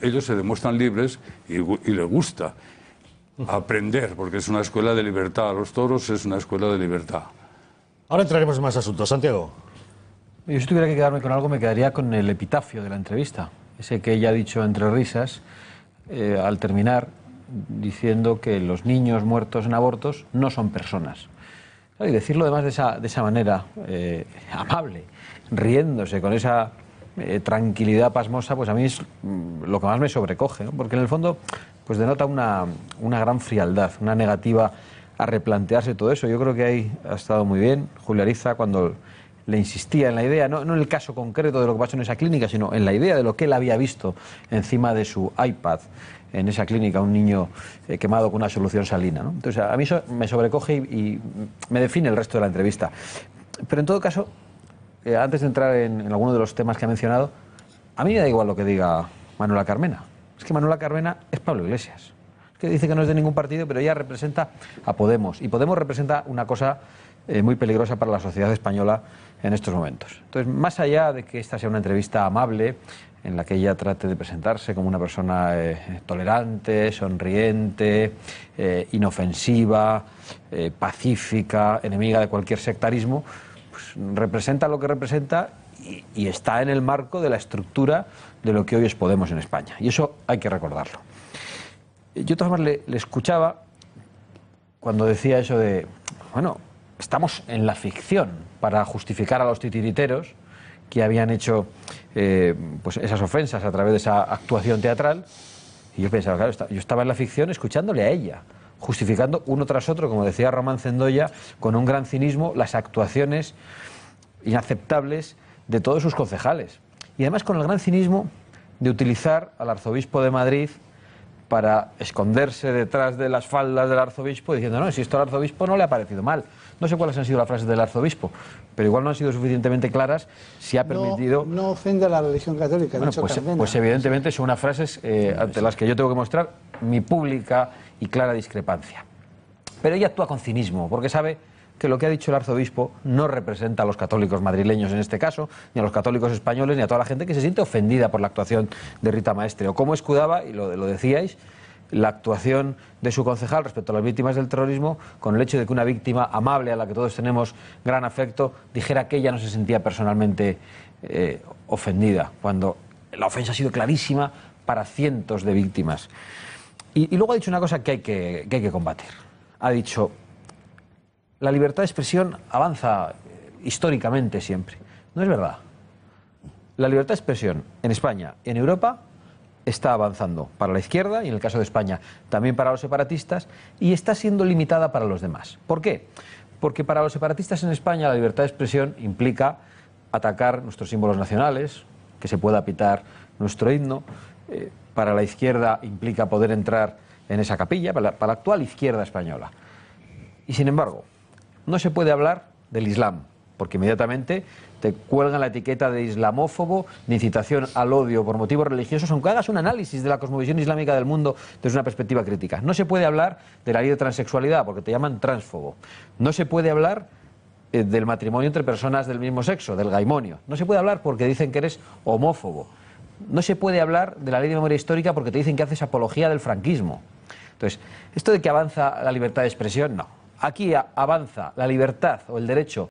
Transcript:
Ellos se demuestran libres y, les gusta aprender, porque es una escuela de libertad. Los toros es una escuela de libertad. Ahora entraremos en más asuntos. Santiago. Yo si tuviera que quedarme con algo, me quedaría con el epitafio de la entrevista. Ese que ella ha dicho entre risas, eh, al terminar, diciendo que los niños muertos en abortos no son personas. Y decirlo además de esa, manera eh, amable, riéndose con esa eh, tranquilidad pasmosa, pues a mí es mm, lo que más me sobrecoge, porque en el fondo pues denota una, una gran frialdad, una negativa a replantearse todo eso. Yo creo que ahí ha estado muy bien Julio Ariza cuando le insistía en la idea, no, en el caso concreto de lo que pasó en esa clínica, sino en la idea de lo que él había visto encima de su iPad en esa clínica, un niño eh, quemado con una solución salina. Entonces, a mí eso me sobrecoge y me define el resto de la entrevista. Pero en todo caso, eh, antes de entrar en, alguno de los temas que ha mencionado, a mí me da igual lo que diga Manuela Carmena. Es que Manuela Carmena es Pablo Iglesias. que dice que no es de ningún partido, pero ella representa a Podemos. Y Podemos representa una cosa eh, muy peligrosa para la sociedad española en estos momentos. Entonces, más allá de que esta sea una entrevista amable, en la que ella trate de presentarse como una persona eh, tolerante, sonriente, inofensiva, pacífica, enemiga de cualquier sectarismo, pues, representa lo que representa y, está en el marco de la estructura de lo que hoy es Podemos en España. Y eso hay que recordarlo. Eh, yo, todas le, le escuchaba cuando decía eso de, bueno, estamos en la ficción para justificar a los titiriteros que habían hecho eh, pues esas ofensas a través de esa actuación teatral. Y yo pensaba, claro, yo estaba en la ficción escuchándole a ella justificando uno tras otro, como decía Román Zendoya, con un gran cinismo las actuaciones inaceptables de todos sus concejales. Y además con el gran cinismo de utilizar al arzobispo de Madrid para esconderse detrás de las faldas del arzobispo diciendo, no, si esto al arzobispo no le ha parecido mal. No sé cuáles han sido las frases del arzobispo, pero igual no han sido suficientemente claras si ha permitido... No, ofende a la religión católica. Pues, pues, evidentemente son unas frases eh, ante las que yo tengo que mostrar mi pública y clara discrepancia. Pero ella actúa con cinismo, porque sabe que lo que ha dicho el arzobispo no representa a los católicos madrileños en este caso, ni a los católicos españoles, ni a toda la gente que se siente ofendida por la actuación de Rita Maestre. O cómo escudaba, y lo, decíais, la actuación de su concejal respecto a las víctimas del terrorismo con el hecho de que una víctima amable a la que todos tenemos gran afecto dijera que ella no se sentía personalmente eh, ofendida, cuando la ofensa ha sido clarísima para cientos de víctimas. Y, luego ha dicho una cosa que hay que, que combatir. Ha dicho, la libertad de expresión avanza eh, históricamente siempre. No es verdad. La libertad de expresión en España y en Europa está avanzando para la izquierda y en el caso de España también para los separatistas y está siendo limitada para los demás. ¿Por qué? Porque para los separatistas en España la libertad de expresión implica atacar nuestros símbolos nacionales, que se pueda pitar nuestro himno. Eh, para la izquierda implica poder entrar en esa capilla, para la, actual izquierda española. Y sin embargo, no se puede hablar del Islam, porque inmediatamente te cuelgan la etiqueta de islamófobo, de incitación al odio por motivos religiosos, aunque hagas un análisis de la cosmovisión islámica del mundo desde una perspectiva crítica. No se puede hablar de la ley de transexualidad, porque te llaman transfobo. No se puede hablar eh, del matrimonio entre personas del mismo sexo, del gaimonio. No se puede hablar porque dicen que eres homófobo no se puede hablar de la ley de memoria histórica porque te dicen que haces apología del franquismo. Entonces, esto de que avanza la libertad de expresión, no. Aquí avanza la libertad o el derecho